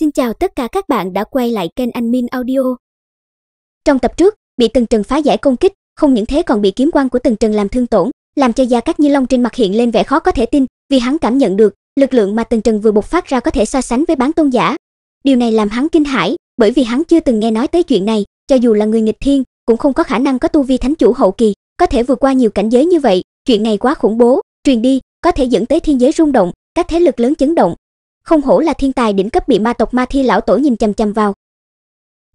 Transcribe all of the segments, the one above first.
Xin chào tất cả các bạn đã quay lại kênh Anh Min Audio. Trong tập trước, bị Tần Trần phá giải công kích, không những thế còn bị kiếm quan của Tần Trần làm thương tổn, làm cho da cát Như Long trên mặt hiện lên vẻ khó có thể tin, vì hắn cảm nhận được, lực lượng mà Tần Trần vừa bộc phát ra có thể so sánh với bán tôn giả. Điều này làm hắn kinh hãi, bởi vì hắn chưa từng nghe nói tới chuyện này, cho dù là người nghịch thiên, cũng không có khả năng có tu vi thánh chủ hậu kỳ, có thể vượt qua nhiều cảnh giới như vậy, chuyện này quá khủng bố, truyền đi, có thể dẫn tới thiên giới rung động, các thế lực lớn chấn động, không hổ là thiên tài đỉnh cấp bị ma tộc Ma Thi lão tổ nhìn chằm chằm vào.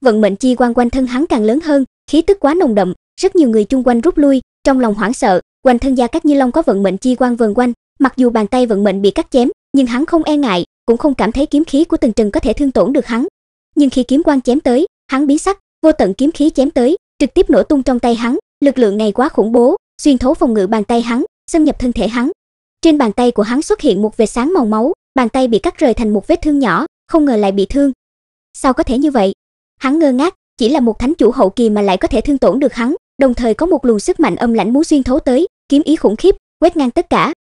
Vận mệnh chi quan quanh thân hắn càng lớn hơn, khí tức quá nồng đậm, rất nhiều người chung quanh rút lui, trong lòng hoảng sợ, quanh thân gia cách Như Long có vận mệnh chi quan vần quanh, mặc dù bàn tay vận mệnh bị cắt chém, nhưng hắn không e ngại, cũng không cảm thấy kiếm khí của từng Trần có thể thương tổn được hắn. Nhưng khi kiếm quang chém tới, hắn biến sắc, vô tận kiếm khí chém tới, trực tiếp nổ tung trong tay hắn, lực lượng này quá khủng bố, xuyên thấu phòng ngự bàn tay hắn, xâm nhập thân thể hắn. Trên bàn tay của hắn xuất hiện một vệt sáng màu máu, bàn tay bị cắt rời thành một vết thương nhỏ, không ngờ lại bị thương. Sao có thể như vậy? Hắn ngơ ngác, chỉ là một thánh chủ hậu kỳ mà lại có thể thương tổn được hắn, đồng thời có một luồng sức mạnh âm lãnh muốn xuyên thấu tới, kiếm ý khủng khiếp, quét ngang tất cả.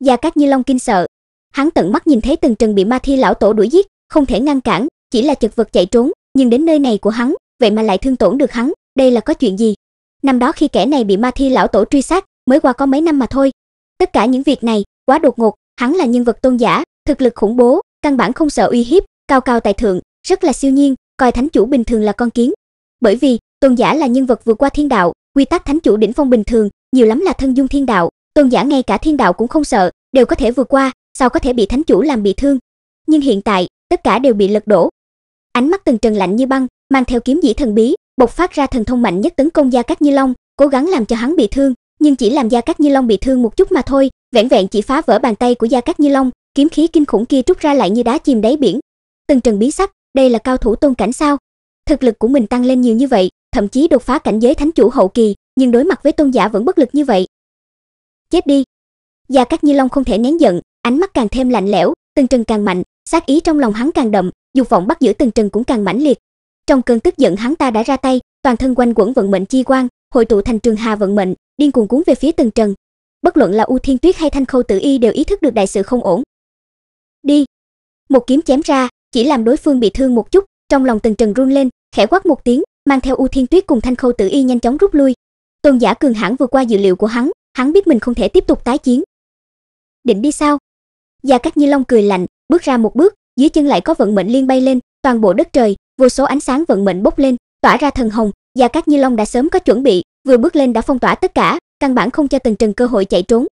Gia Cát Như Long kinh sợ, hắn tận mắt nhìn thấy từng Trần bị Ma Thi lão tổ đuổi giết, không thể ngăn cản, chỉ là chật vật chạy trốn, nhưng đến nơi này của hắn, vậy mà lại thương tổn được hắn, đây là có chuyện gì? Năm đó khi kẻ này bị Ma Thi lão tổ truy sát, mới qua có mấy năm mà thôi. Tất cả những việc này, quá đột ngột, hắn là nhân vật tôn giả, Thực lực khủng bố, căn bản không sợ uy hiếp, cao cao tại thượng, rất là siêu nhiên, coi thánh chủ bình thường là con kiến. Bởi vì, tôn giả là nhân vật vượt qua thiên đạo, quy tắc thánh chủ đỉnh phong bình thường, nhiều lắm là thân dung thiên đạo, tôn giả ngay cả thiên đạo cũng không sợ, đều có thể vượt qua, sao có thể bị thánh chủ làm bị thương. Nhưng hiện tại, tất cả đều bị lật đổ. Ánh mắt từng Trần lạnh như băng, mang theo kiếm dĩ thần bí, bộc phát ra thần thông mạnh nhất tấn công Gia Cát Như Long, cố gắng làm cho hắn bị thương, nhưng chỉ làm Gia Cát Như Long bị thương một chút mà thôi, vẹn vẹn chỉ phá vỡ bàn tay của Gia Cát Như Long, kiếm khí kinh khủng kia trút ra lại như đá chìm đáy biển. Tần Trần bí sắc, đây là cao thủ tôn cảnh sao? Thực lực của mình tăng lên nhiều như vậy, thậm chí đột phá cảnh giới thánh chủ hậu kỳ, nhưng đối mặt với tôn giả vẫn bất lực như vậy. Chết đi. Gia Cát Như Long không thể nén giận, ánh mắt càng thêm lạnh lẽo, Tần Trần càng mạnh, sát ý trong lòng hắn càng đậm, dục vọng bắt giữ Tần Trần cũng càng mãnh liệt. Trong cơn tức giận hắn ta đã ra tay, toàn thân quanh quẩn vận mệnh chi quang, hội tụ thành trường hà vận mệnh, điên cuồng cuốn về phía Tần Trần. Bất luận là U Thiên Tuyết hay Thanh Khâu Tử Y đều ý thức được đại sự không ổn, Đi. Một kiếm chém ra, chỉ làm đối phương bị thương một chút, trong lòng Tần Trần run lên, khẽ quát một tiếng, mang theo U Thiên Tuyết cùng Thanh Khâu Tử Y nhanh chóng rút lui. Tôn giả cường hãn vừa qua dự liệu của hắn, hắn biết mình không thể tiếp tục tái chiến. Định đi sao? Gia Cát Như Long cười lạnh, bước ra một bước, dưới chân lại có vận mệnh liên bay lên, toàn bộ đất trời, vô số ánh sáng vận mệnh bốc lên, tỏa ra thần hồng, Gia Cát Như Long đã sớm có chuẩn bị, vừa bước lên đã phong tỏa tất cả, căn bản không cho Tần Trần cơ hội chạy trốn.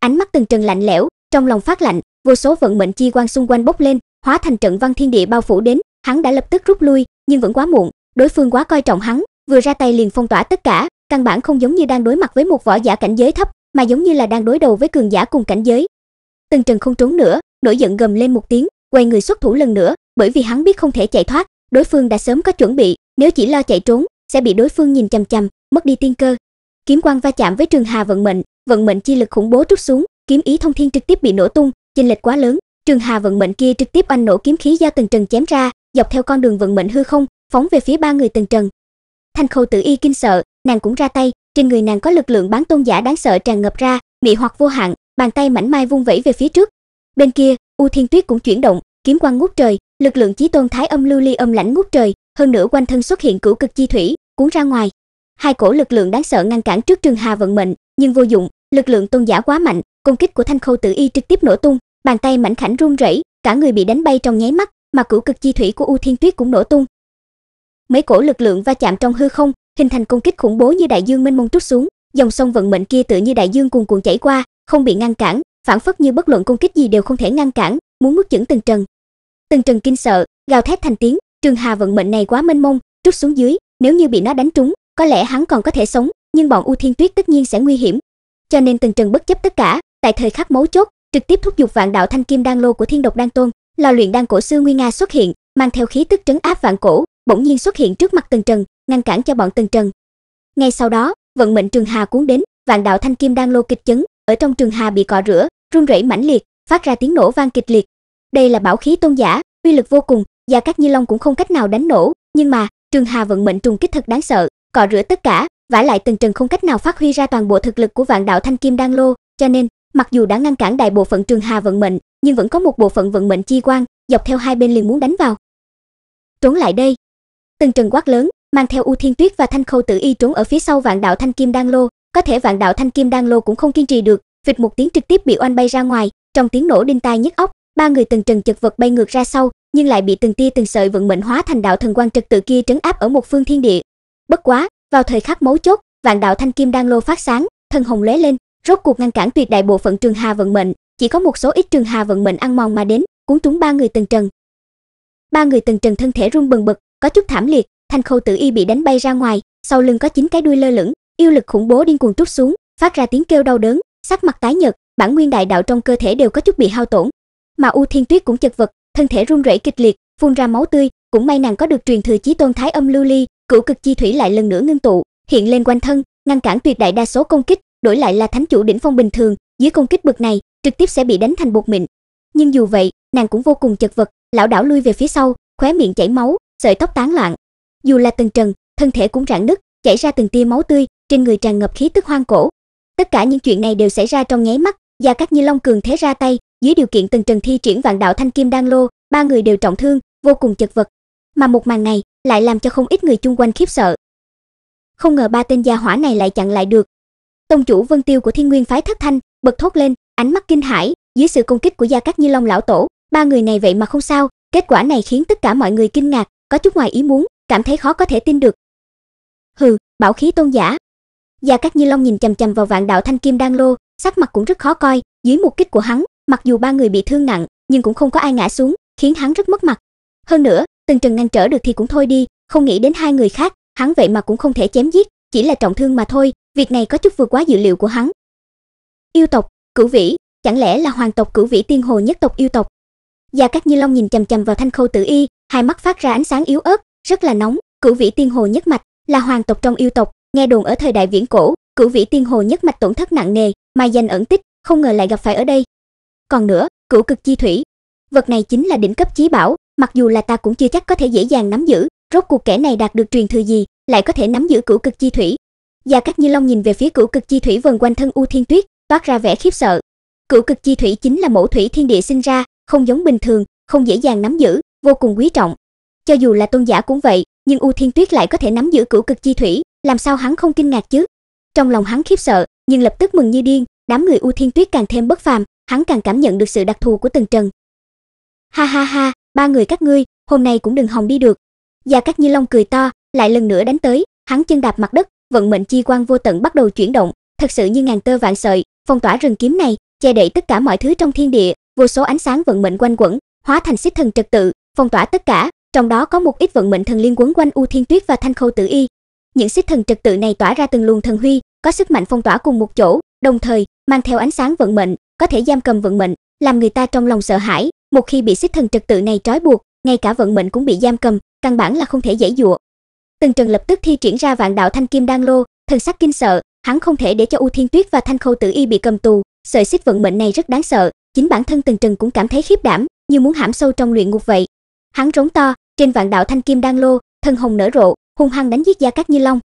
Ánh mắt Tần Trần lạnh lẽo, trong lòng phát lạnh, vô số vận mệnh chi quan xung quanh bốc lên hóa thành trận văn thiên địa bao phủ đến hắn đã lập tức rút lui nhưng vẫn quá muộn đối phương quá coi trọng hắn vừa ra tay liền phong tỏa tất cả căn bản không giống như đang đối mặt với một võ giả cảnh giới thấp mà giống như là đang đối đầu với cường giả cùng cảnh giới từng trần không trốn nữa nổi giận gầm lên một tiếng quay người xuất thủ lần nữa bởi vì hắn biết không thể chạy thoát đối phương đã sớm có chuẩn bị nếu chỉ lo chạy trốn sẽ bị đối phương nhìn chằm chằm mất đi tiên cơ kiếm quang va chạm với trường hà vận mệnh vận mệnh chi lực khủng bố trút xuống kiếm ý thông thiên trực tiếp bị nổ tung chênh lệch quá lớn trường hà vận mệnh kia trực tiếp oanh nổ kiếm khí do tần trần chém ra dọc theo con đường vận mệnh hư không phóng về phía ba người tần trần thanh khâu tử y kinh sợ nàng cũng ra tay trên người nàng có lực lượng bán tôn giả đáng sợ tràn ngập ra mị hoặc vô hạn bàn tay mảnh mai vung vẩy về phía trước bên kia u thiên tuyết cũng chuyển động kiếm quang ngút trời lực lượng chí tôn thái âm lưu ly âm lãnh ngút trời hơn nữa quanh thân xuất hiện cửu cực chi thủy cuốn ra ngoài hai cổ lực lượng đáng sợ ngăn cản trước trường hà vận mệnh nhưng vô dụng lực lượng tôn giả quá mạnh công kích của thanh khâu tử y trực tiếp nổ tung bàn tay mảnh khảnh run rẩy cả người bị đánh bay trong nháy mắt mà cửu cực chi thủy của u thiên tuyết cũng nổ tung mấy cổ lực lượng va chạm trong hư không hình thành công kích khủng bố như đại dương mênh mông trút xuống dòng sông vận mệnh kia tự như đại dương cuồn cuộn chảy qua không bị ngăn cản phản phất như bất luận công kích gì đều không thể ngăn cản muốn nuốt chửng từng trần từng trần kinh sợ gào thét thành tiếng trường hà vận mệnh này quá mênh mông trút xuống dưới nếu như bị nó đánh trúng có lẽ hắn còn có thể sống nhưng bọn u thiên tuyết tất nhiên sẽ nguy hiểm cho nên từng trần bất chấp tất cả Tại thời khắc mấu chốt, trực tiếp thúc giục vạn đạo thanh kim đan lô của Thiên độc đan tôn, lò luyện đan cổ sư Nguyên Nga xuất hiện, mang theo khí tức trấn áp vạn cổ, bỗng nhiên xuất hiện trước mặt Tần Trần, ngăn cản cho bọn Tần Trần. Ngay sau đó, vận mệnh Trường Hà cuốn đến, vạn đạo thanh kim đan lô kịch chấn, ở trong Trường Hà bị cọ rửa, rung rẩy mãnh liệt, phát ra tiếng nổ vang kịch liệt. Đây là bảo khí tôn giả, uy lực vô cùng, Gia các Như Long cũng không cách nào đánh nổ, nhưng mà, Trường Hà vận mệnh trùng kích thật đáng sợ, cọ rửa tất cả, vả lại Tần Trần không cách nào phát huy ra toàn bộ thực lực của vạn đạo thanh kim đan lô, cho nên Mặc dù đã ngăn cản đại bộ phận Trường Hà vận mệnh, nhưng vẫn có một bộ phận vận mệnh chi quang, dọc theo hai bên liền muốn đánh vào. Trốn lại đây. tần trần quát lớn, mang theo U Thiên Tuyết và Thanh Khâu Tử Y trốn ở phía sau Vạn Đạo Thanh Kim Đan Lô, có thể Vạn Đạo Thanh Kim Đan Lô cũng không kiên trì được, vịt một tiếng trực tiếp bị oanh bay ra ngoài, trong tiếng nổ đinh tai nhức óc, ba người tần trần chật vật bay ngược ra sau, nhưng lại bị từng tia từng sợi vận mệnh hóa thành đạo thần quang trật tự kia trấn áp ở một phương thiên địa. Bất quá, vào thời khắc mấu chốt, Vạn Đạo Thanh Kim Đan Lô phát sáng, thân hồng lóe lên, Rốt cuộc ngăn cản tuyệt đại bộ phận Trường Hà vận mệnh, chỉ có một số ít Trường Hà vận mệnh ăn mòn mà đến, cuốn trúng ba người Tần Trần. Ba người Tần Trần thân thể run bần bật, có chút thảm liệt, Thanh Khâu Tử Y bị đánh bay ra ngoài, sau lưng có chín cái đuôi lơ lửng, yêu lực khủng bố điên cuồng trút xuống, phát ra tiếng kêu đau đớn, sắc mặt tái nhợt, bản nguyên đại đạo trong cơ thể đều có chút bị hao tổn. Mà U Thiên Tuyết cũng chật vật, thân thể run rẩy kịch liệt, phun ra máu tươi, cũng may nàng có được truyền thừa chí tôn thái âm lưu ly, cửu cực chi thủy lại lần nữa ngưng tụ, hiện lên quanh thân, ngăn cản tuyệt đại đa số công kích, đổi lại là thánh chủ đỉnh phong bình thường, dưới công kích bực này, trực tiếp sẽ bị đánh thành bột mịn. Nhưng dù vậy, nàng cũng vô cùng chật vật, lão đảo lui về phía sau, khóe miệng chảy máu, sợi tóc tán loạn. Dù là Tần Trần, thân thể cũng rạn nứt, chảy ra từng tia máu tươi, trên người tràn ngập khí tức hoang cổ. Tất cả những chuyện này đều xảy ra trong nháy mắt, và các Như Long cường thế ra tay, dưới điều kiện Tần Trần thi triển vạn đạo thanh kim đan lô, ba người đều trọng thương, vô cùng chật vật. Mà một màn này lại làm cho không ít người chung quanh khiếp sợ. Không ngờ ba tên gia hỏa này lại chặn lại được, tông chủ Vân Tiêu của Thiên Nguyên phái thất thanh, bật thốt lên, ánh mắt kinh hãi, dưới sự công kích của Gia Cát Như Long lão tổ, ba người này vậy mà không sao, kết quả này khiến tất cả mọi người kinh ngạc, có chút ngoài ý muốn, cảm thấy khó có thể tin được. Hừ, bảo khí tôn giả. Gia Cát Như Long nhìn chằm chằm vào vạn đạo thanh kim đang lô, sắc mặt cũng rất khó coi, dưới một kích của hắn, mặc dù ba người bị thương nặng, nhưng cũng không có ai ngã xuống, khiến hắn rất mất mặt. Hơn nữa, Từng Trần ngăn trở được thì cũng thôi đi, không nghĩ đến hai người khác, hắn vậy mà cũng không thể chém giết, chỉ là trọng thương mà thôi, Việc này có chút vượt quá dự liệu của hắn. Yêu tộc, cửu vĩ, chẳng lẽ là hoàng tộc cửu vĩ tiên hồ nhất tộc yêu tộc? Gia Cát Như Long nhìn chằm chằm vào Thanh Khâu Tử Y, hai mắt phát ra ánh sáng yếu ớt, rất là nóng, cửu vĩ tiên hồ nhất mạch là hoàng tộc trong yêu tộc, nghe đồn ở thời đại viễn cổ, cửu vĩ tiên hồ nhất mạch tổn thất nặng nề, mai danh ẩn tích, không ngờ lại gặp phải ở đây. Còn nữa, cửu cực chi thủy, vật này chính là đỉnh cấp chí bảo, mặc dù là ta cũng chưa chắc có thể dễ dàng nắm giữ, rốt cuộc kẻ này đạt được truyền thừa gì, lại có thể nắm giữ cửu cực chi thủy, Gia Cát Như Long nhìn về phía cửu cực chi thủy vần quanh thân U Thiên Tuyết, toát ra vẻ khiếp sợ. Cửu cực chi thủy chính là mẫu thủy thiên địa sinh ra, không giống bình thường, không dễ dàng nắm giữ, vô cùng quý trọng. Cho dù là tôn giả cũng vậy, nhưng U Thiên Tuyết lại có thể nắm giữ cửu cực chi thủy, làm sao hắn không kinh ngạc chứ? Trong lòng hắn khiếp sợ, nhưng lập tức mừng như điên, đám người U Thiên Tuyết càng thêm bất phàm, hắn càng cảm nhận được sự đặc thù của từng Trần. Ha ha ha, ba người các ngươi, hôm nay cũng đừng hòng đi được. Gia Cát Như Long cười to, lại lần nữa đánh tới, hắn chân đạp mặt đất, vận mệnh chi quan vô tận bắt đầu chuyển động, thật sự như ngàn tơ vạn sợi, phong tỏa rừng kiếm này, che đậy tất cả mọi thứ trong thiên địa, vô số ánh sáng vận mệnh quanh quẩn, hóa thành xích thần trật tự, phong tỏa tất cả, trong đó có một ít vận mệnh thần liên quấn quanh U Thiên Tuyết và Thanh Khâu Tử Y. Những xích thần trật tự này tỏa ra từng luồng thần huy, có sức mạnh phong tỏa cùng một chỗ, đồng thời mang theo ánh sáng vận mệnh, có thể giam cầm vận mệnh, làm người ta trong lòng sợ hãi, một khi bị xích thần trật tự này trói buộc, ngay cả vận mệnh cũng bị giam cầm, căn bản là không thể giải dụa, Tần Trần lập tức thi triển ra vạn đạo thanh kim đan lô, thần sắc kinh sợ, hắn không thể để cho U Thiên Tuyết và Thanh Khâu Tử Y bị cầm tù, sợi xích vận mệnh này rất đáng sợ, chính bản thân Tần Trần cũng cảm thấy khiếp đảm, như muốn hãm sâu trong luyện ngục vậy. Hắn rống to, trên vạn đạo thanh kim đan lô, thân hồng nở rộ, hung hăng đánh giết Gia Cát Như Long.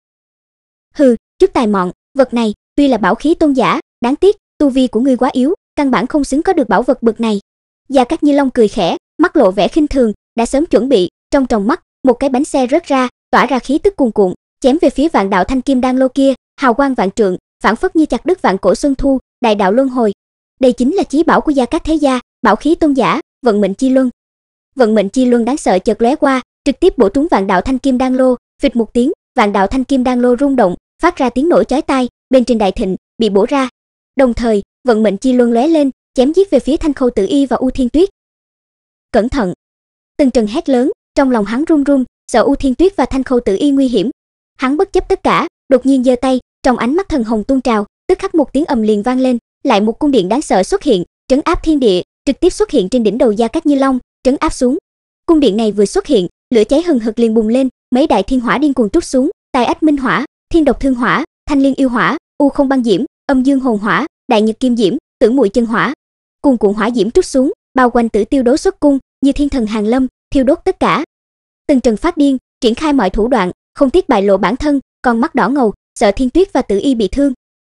Hừ, chút tài mọn, vật này tuy là bảo khí tôn giả, đáng tiếc tu vi của ngươi quá yếu, căn bản không xứng có được bảo vật bực này. Gia Cát Như Long cười khẽ, mắt lộ vẻ khinh thường, đã sớm chuẩn bị, trong tròng mắt, một cái bánh xe rớt ra, tỏa ra khí tức cuồn cuộn, chém về phía vạn đạo thanh kim đan lô kia, hào quang vạn trượng, phản phất như chặt đứt vạn cổ xuân thu, đại đạo luân hồi. Đây chính là chí bảo của gia các thế gia, bảo khí tôn giả, vận mệnh chi luân. Vận mệnh chi luân đáng sợ chợt lóe qua, trực tiếp bổ trúng vạn đạo thanh kim đan lô, phịch một tiếng, vạn đạo thanh kim đan lô rung động, phát ra tiếng nổ chói tai, bên trên đại thịnh bị bổ ra. Đồng thời, vận mệnh chi luân lóe lên, chém giết về phía Thanh Khâu Tử Y và U Thiên Tuyết. Cẩn thận! Từng Trần hét lớn, trong lòng hắn run run, sợ U Thiên Tuyết và Thanh Khâu Tử Y nguy hiểm. Hắn bất chấp tất cả, đột nhiên giơ tay, trong ánh mắt thần hồng tuôn trào, tức khắc một tiếng ầm liền vang lên, lại một cung điện đáng sợ xuất hiện, trấn áp thiên địa, trực tiếp xuất hiện trên đỉnh đầu Gia Cát Như Long, trấn áp xuống. Cung điện này vừa xuất hiện, lửa cháy hừng hực liền bùng lên, mấy đại thiên hỏa điên cuồng trút xuống, tài ách minh hỏa, thiên độc thương hỏa, thanh liên yêu hỏa, u không băng diễm, âm dương hồn hỏa, đại nhật kim diễm, tử muội chân hỏa. Cùng cuộn hỏa diễm trút xuống, bao quanh tử tiêu đối xuất cung, như thiên thần hàng lâm, thiêu đốt tất cả, Từng Trần phát điên, triển khai mọi thủ đoạn, không tiếc bại lộ bản thân, còn mắt đỏ ngầu, sợ Thiên Tuyết và Tử Y bị thương.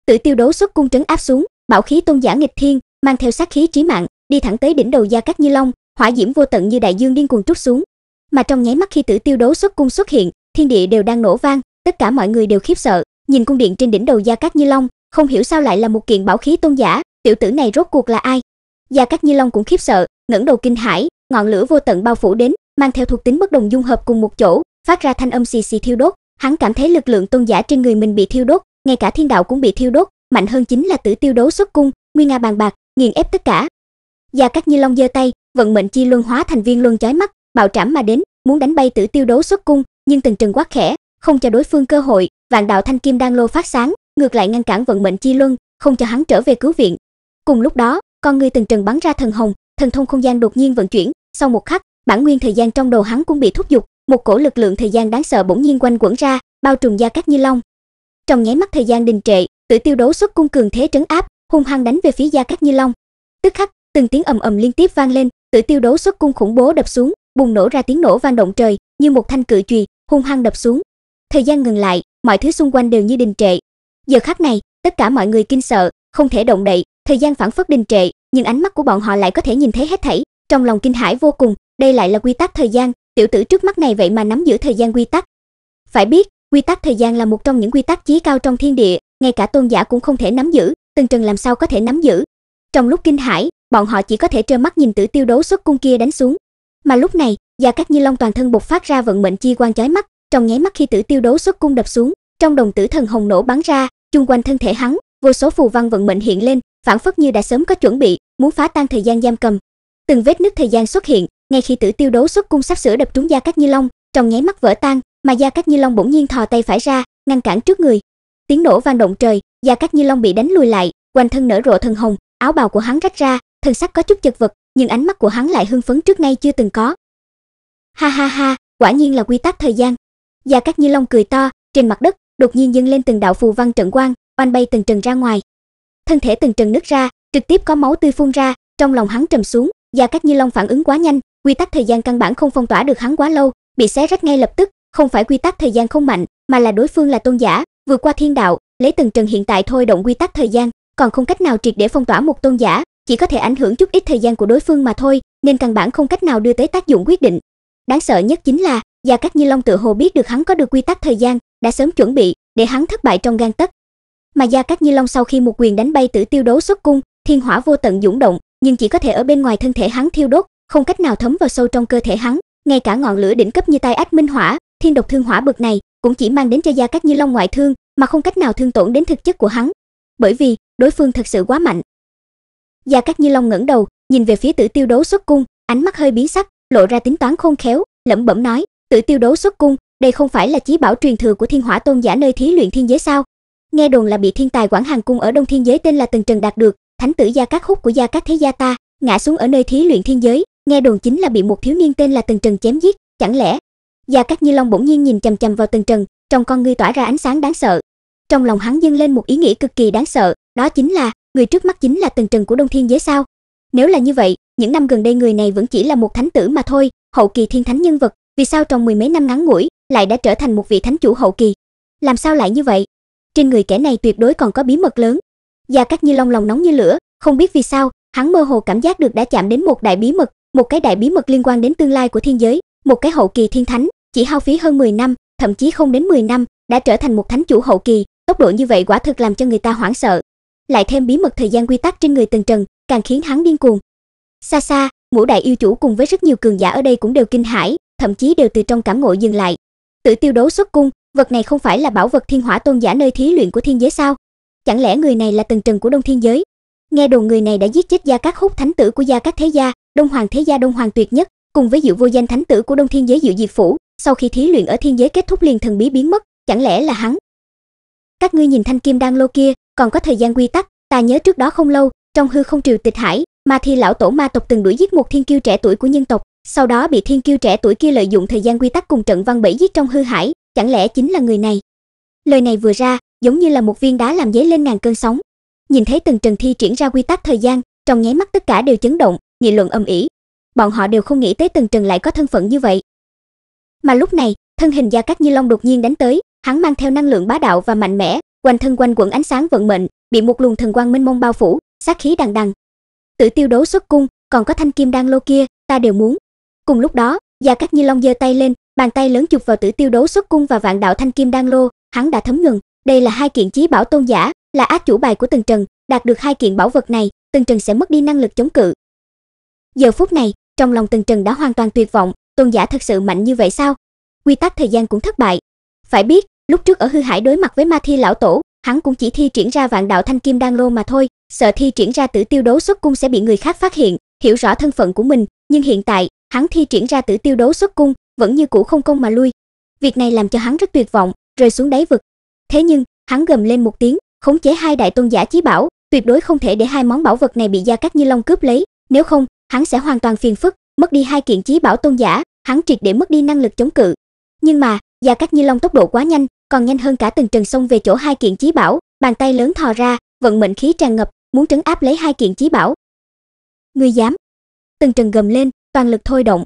Tử Tiêu Đấu xuất cung trấn áp xuống, bảo khí tôn giả nghịch thiên, mang theo sát khí chí mạng, đi thẳng tới đỉnh đầu gia cát Như Long, hỏa diễm vô tận như đại dương điên cuồng trút xuống. Mà trong nháy mắt khi Tử Tiêu Đấu xuất cung xuất hiện, thiên địa đều đang nổ vang, tất cả mọi người đều khiếp sợ, nhìn cung điện trên đỉnh đầu gia cát Như Long, không hiểu sao lại là một kiện bảo khí tôn giả, tiểu tử này rốt cuộc là ai? Gia Cát Như Long cũng khiếp sợ, ngẩng đầu kinh hãi, ngọn lửa vô tận bao phủ đến, mang theo thuộc tính bất đồng dung hợp cùng một chỗ, phát ra thanh âm xì xì thiêu đốt, hắn cảm thấy lực lượng tôn giả trên người mình bị thiêu đốt, ngay cả thiên đạo cũng bị thiêu đốt, mạnh hơn chính là tử tiêu đấu xuất cung, nguyên nga bàn bạc, nghiền ép tất cả. Gia Cát Như Long giơ tay, vận mệnh chi luân hóa thành viên luân chói mắt, bạo trảm mà đến, muốn đánh bay tử tiêu đấu xuất cung, nhưng từng Trần quát khẽ, không cho đối phương cơ hội, vạn đạo thanh kim đang lô phát sáng, ngược lại ngăn cản vận mệnh chi luân, không cho hắn trở về cứu viện. Cùng lúc đó, con người từng Trần bắn ra thần hồng, thần thông không gian đột nhiên vận chuyển, sau một khắc, bản nguyên thời gian trong đầu hắn cũng bị thúc giục, một cổ lực lượng thời gian đáng sợ bỗng nhiên quanh quẩn ra, bao trùm gia cát như long. Trong nháy mắt thời gian đình trệ, tự tiêu đấu xuất cung cường thế trấn áp, hung hăng đánh về phía gia cát như long. Tức khắc, từng tiếng ầm ầm liên tiếp vang lên, tự tiêu đấu xuất cung khủng bố đập xuống, bùng nổ ra tiếng nổ vang động trời, như một thanh cự chùy, hung hăng đập xuống. Thời gian ngừng lại, mọi thứ xung quanh đều như đình trệ. Giờ khắc này, tất cả mọi người kinh sợ, không thể động đậy, thời gian phản phất đình trệ, nhưng ánh mắt của bọn họ lại có thể nhìn thấy hết thảy, trong lòng kinh hãi vô cùng, đây lại là quy tắc thời gian, tiểu tử trước mắt này vậy mà nắm giữ thời gian quy tắc. Phải biết, quy tắc thời gian là một trong những quy tắc chí cao trong thiên địa, ngay cả tôn giả cũng không thể nắm giữ, Tần Trần làm sao có thể nắm giữ? Trong lúc kinh hãi, bọn họ chỉ có thể trơ mắt nhìn Tử Tiêu Đấu xuất cung kia đánh xuống. Mà lúc này, Gia Cát Như Long toàn thân bộc phát ra vận mệnh chi quang chói mắt, trong nháy mắt khi Tử Tiêu Đấu xuất cung đập xuống, trong đồng tử thần hồng nổ bắn ra, chung quanh thân thể hắn, vô số phù văn vận mệnh hiện lên, phản phất như đã sớm có chuẩn bị, muốn phá tan thời gian giam cầm. Từng vết nứt thời gian xuất hiện, ngay khi tử tiêu đấu xuất cung sắp sửa đập trúng da cát như long trong nháy mắt vỡ tan mà da cát như long bỗng nhiên thò tay phải ra ngăn cản trước người tiếng nổ vang động trời da cát như long bị đánh lùi lại quanh thân nở rộ thần hồng áo bào của hắn rách ra thân sắc có chút chật vật nhưng ánh mắt của hắn lại hưng phấn trước nay chưa từng có ha ha ha quả nhiên là quy tắc thời gian da cát như long cười to trên mặt đất đột nhiên dâng lên từng đạo phù văn trận quang oanh bay từng trần ra ngoài thân thể từng trần nứt ra trực tiếp có máu tươi phun ra trong lòng hắn trầm xuống da cát như long phản ứng quá nhanh quy tắc thời gian căn bản không phong tỏa được hắn quá lâu, bị xé rách ngay lập tức, không phải quy tắc thời gian không mạnh, mà là đối phương là tôn giả, vượt qua thiên đạo, lấy từng Trần hiện tại thôi động quy tắc thời gian, còn không cách nào triệt để phong tỏa một tôn giả, chỉ có thể ảnh hưởng chút ít thời gian của đối phương mà thôi, nên căn bản không cách nào đưa tới tác dụng quyết định. Đáng sợ nhất chính là, Gia Cát Như Long tự hồ biết được hắn có được quy tắc thời gian, đã sớm chuẩn bị để hắn thất bại trong gan tất. Mà Gia Cát Như Long sau khi một quyền đánh bay Tử Tiêu Đấu xuất cung, thiên hỏa vô tận dũng động, nhưng chỉ có thể ở bên ngoài thân thể hắn thiêu đốt, không cách nào thấm vào sâu trong cơ thể hắn ngay cả ngọn lửa đỉnh cấp như tai ách minh hỏa thiên độc thương hỏa bực này cũng chỉ mang đến cho gia cát như long ngoại thương mà không cách nào thương tổn đến thực chất của hắn bởi vì đối phương thật sự quá mạnh gia cát như long ngẩng đầu nhìn về phía tử tiêu đấu xuất cung ánh mắt hơi biến sắc lộ ra tính toán khôn khéo lẩm bẩm nói tử tiêu đấu xuất cung đây không phải là chí bảo truyền thừa của thiên hỏa tôn giả nơi thí luyện thiên giới sao nghe đồn là bị thiên tài quản hàng cung ở đông thiên giới tên là tần trần đạt được thánh tử gia cát hút của gia cát thế gia ta ngã xuống ở nơi thí luyện thiên giới nghe đồn chính là bị một thiếu niên tên là Tần Trần chém giết, chẳng lẽ? Gia Cát Như Long bỗng nhiên nhìn chằm chằm vào Tần Trần, trong con ngươi tỏa ra ánh sáng đáng sợ. Trong lòng hắn dâng lên một ý nghĩ cực kỳ đáng sợ, đó chính là người trước mắt chính là Tần Trần của Đông Thiên Giới sao? Nếu là như vậy, những năm gần đây người này vẫn chỉ là một thánh tử mà thôi, hậu kỳ thiên thánh nhân vật, vì sao trong mười mấy năm ngắn ngủi lại đã trở thành một vị thánh chủ hậu kỳ? Làm sao lại như vậy? Trên người kẻ này tuyệt đối còn có bí mật lớn. Gia Cát Như Long lòng nóng như lửa, không biết vì sao, hắn mơ hồ cảm giác được đã chạm đến một đại bí mật, một cái đại bí mật liên quan đến tương lai của thiên giới, một cái hậu kỳ thiên thánh, chỉ hao phí hơn 10 năm, thậm chí không đến 10 năm, đã trở thành một thánh chủ hậu kỳ, tốc độ như vậy quả thực làm cho người ta hoảng sợ. Lại thêm bí mật thời gian quy tắc trên người Tần Trần, càng khiến hắn điên cuồng. Xa xa, ngũ đại yêu chủ cùng với rất nhiều cường giả ở đây cũng đều kinh hãi, thậm chí đều từ trong cảm ngộ dừng lại. tự tiêu đấu xuất cung, vật này không phải là bảo vật thiên hỏa tôn giả nơi thí luyện của thiên giới sao? Chẳng lẽ người này là Tần Trần của Đông Thiên giới, Nghe đồn người này đã giết chết gia các hút thánh tử của gia các thế gia, Đông Hoàng thế gia Đông Hoàng tuyệt nhất, cùng với Diệu vô danh thánh tử của Đông Thiên giới Diệu Diệt phủ, sau khi thí luyện ở thiên giới kết thúc liền thần bí biến mất, chẳng lẽ là hắn? Các ngươi nhìn thanh kim đang lô kia, còn có thời gian quy tắc, ta nhớ trước đó không lâu, trong hư không triều tịch hải, Ma Thi lão tổ ma tộc từng đuổi giết một thiên kiêu trẻ tuổi của nhân tộc, sau đó bị thiên kiêu trẻ tuổi kia lợi dụng thời gian quy tắc cùng trận văn bảy giết trong hư hải, chẳng lẽ chính là người này? Lời này vừa ra, giống như là một viên đá làm dấy lên ngàn cơn sóng, nhìn thấy từng trận thi triển ra quy tắc thời gian, trong nháy mắt tất cả đều chấn động, nghị luận âm ỉ Bọn họ đều không nghĩ tới từng Trần lại có thân phận như vậy. Mà lúc này, thân hình Gia Cát Như Long đột nhiên đánh tới, hắn mang theo năng lượng bá đạo và mạnh mẽ, quanh thân quanh quẩn ánh sáng vận mệnh, bị một luồng thần quang mênh mông bao phủ, sát khí đằng đằng. Tử Tiêu Đấu xuất cung, còn có thanh kim đan lô kia, ta đều muốn. Cùng lúc đó, Gia Cát Như Long giơ tay lên, bàn tay lớn chụp vào Tử Tiêu Đấu xuất cung và Vạn Đạo Thanh Kim Đan Lô, hắn đã thấm nhuần, đây là hai kiện chí bảo tôn giả, là ác chủ bài của Tần Trần, đạt được hai kiện bảo vật này, Tần Trần sẽ mất đi năng lực chống cự. Giờ phút này, trong lòng Tần Trần đã hoàn toàn tuyệt vọng, tôn giả thật sự mạnh như vậy sao? Quy tắc thời gian cũng thất bại. Phải biết, lúc trước ở hư hải đối mặt với Ma Thi lão tổ, hắn cũng chỉ thi triển ra vạn đạo thanh kim đan lô mà thôi, sợ thi triển ra tử tiêu đấu xuất cung sẽ bị người khác phát hiện, hiểu rõ thân phận của mình, nhưng hiện tại, hắn thi triển ra tử tiêu đấu xuất cung, vẫn như cũ không công mà lui. Việc này làm cho hắn rất tuyệt vọng, rơi xuống đáy vực. Thế nhưng, hắn gầm lên một tiếng, khống chế hai đại tôn giả chí bảo tuyệt đối không thể để hai món bảo vật này bị gia cát như long cướp lấy nếu không hắn sẽ hoàn toàn phiền phức mất đi hai kiện chí bảo tôn giả hắn triệt để mất đi năng lực chống cự nhưng mà gia cát như long tốc độ quá nhanh còn nhanh hơn cả từng trần sông về chỗ hai kiện chí bảo bàn tay lớn thò ra vận mệnh khí tràn ngập muốn trấn áp lấy hai kiện chí bảo ngươi dám từng trần gầm lên toàn lực thôi động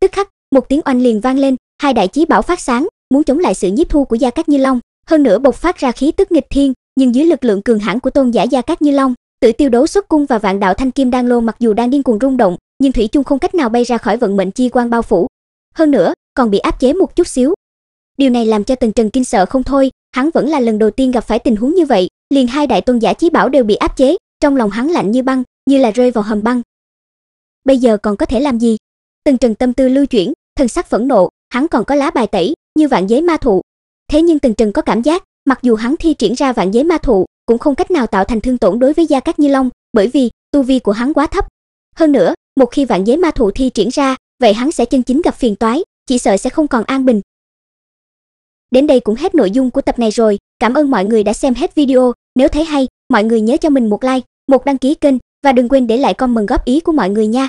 tức khắc một tiếng oanh liền vang lên hai đại chí bảo phát sáng muốn chống lại sự nhiếp thu của gia cát như long hơn nữa bộc phát ra khí tức nghịch thiên nhưng dưới lực lượng cường hãn của tôn giả gia cát như long tử tiêu đấu xuất cung và vạn đạo thanh kim đang lô mặc dù đang điên cuồng rung động nhưng thủy chung không cách nào bay ra khỏi vận mệnh chi quan bao phủ hơn nữa còn bị áp chế một chút xíu điều này làm cho tần trần kinh sợ không thôi hắn vẫn là lần đầu tiên gặp phải tình huống như vậy liền hai đại tôn giả chí bảo đều bị áp chế trong lòng hắn lạnh như băng như là rơi vào hầm băng bây giờ còn có thể làm gì tần trần tâm tư lưu chuyển thân sắc phẫn nộ hắn còn có lá bài tẩy như vạn giới ma thụ thế nhưng tần trần có cảm giác Mặc dù hắn thi triển ra vạn giới ma thụ, cũng không cách nào tạo thành thương tổn đối với Gia Cát Như Long, bởi vì tu vi của hắn quá thấp. Hơn nữa, một khi vạn giới ma thụ thi triển ra, vậy hắn sẽ chân chính gặp phiền toái, chỉ sợ sẽ không còn an bình. Đến đây cũng hết nội dung của tập này rồi, cảm ơn mọi người đã xem hết video, nếu thấy hay, mọi người nhớ cho mình một like, một đăng ký kênh và đừng quên để lại comment góp ý của mọi người nha.